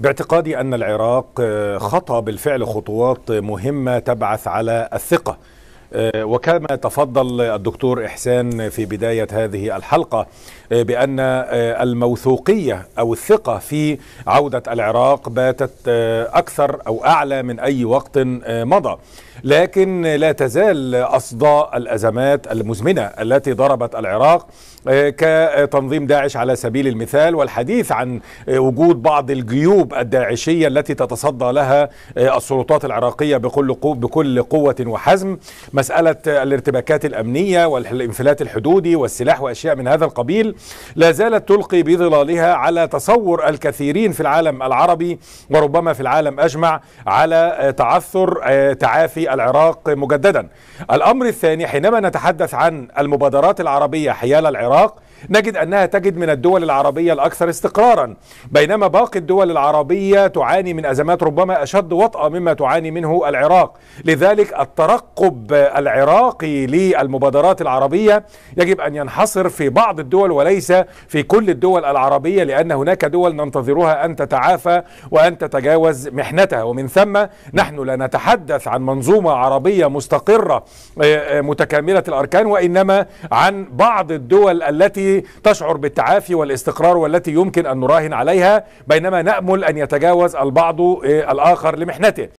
باعتقادي ان العراق آه، خطى بالفعل خطوات مهمه تبعث على الثقه آه، وكما تفضل الدكتور إحسان في بداية هذه الحلقة آه، بأن آه، الموثوقية أو الثقة في عودة العراق باتت أكثر أو أعلى من أي وقت مضى لكن لا تزال أصداء الأزمات المزمنة التي ضربت العراق كتنظيم داعش على سبيل المثال والحديث عن وجود بعض الجيوب الداعشية التي تتصدى لها السلطات العراقية بكل قوة وحزم مسألة الارتباكات الأمنية والانفلات الحدودي والسلاح وأشياء من هذا القبيل لا زالت تلقي بظلالها على تصور الكثيرين في العالم العربي وربما في العالم أجمع على تعثر آه، تعافي العراق مجددا الأمر الثاني حينما نتحدث عن المبادرات العربية حيال العراق نجد أنها تجد من الدول العربية الأكثر استقرارا بينما باقي الدول العربية تعاني من أزمات ربما أشد وطأة مما تعاني منه العراق لذلك الترقب العراقي للمبادرات العربية يجب أن ينحصر في بعض الدول وليس في كل الدول العربية لأن هناك دول ننتظرها أن تتعافى وأن تتجاوز محنتها ومن ثم نحن لا نتحدث عن منظومة عربية مستقرة آه، آه، متكاملة الأركان وإنما عن بعض الدول التي التي تشعر بالتعافي والاستقرار والتي يمكن أن نراهن عليها بينما نأمل أن يتجاوز البعض إيه، الآخر لمحنته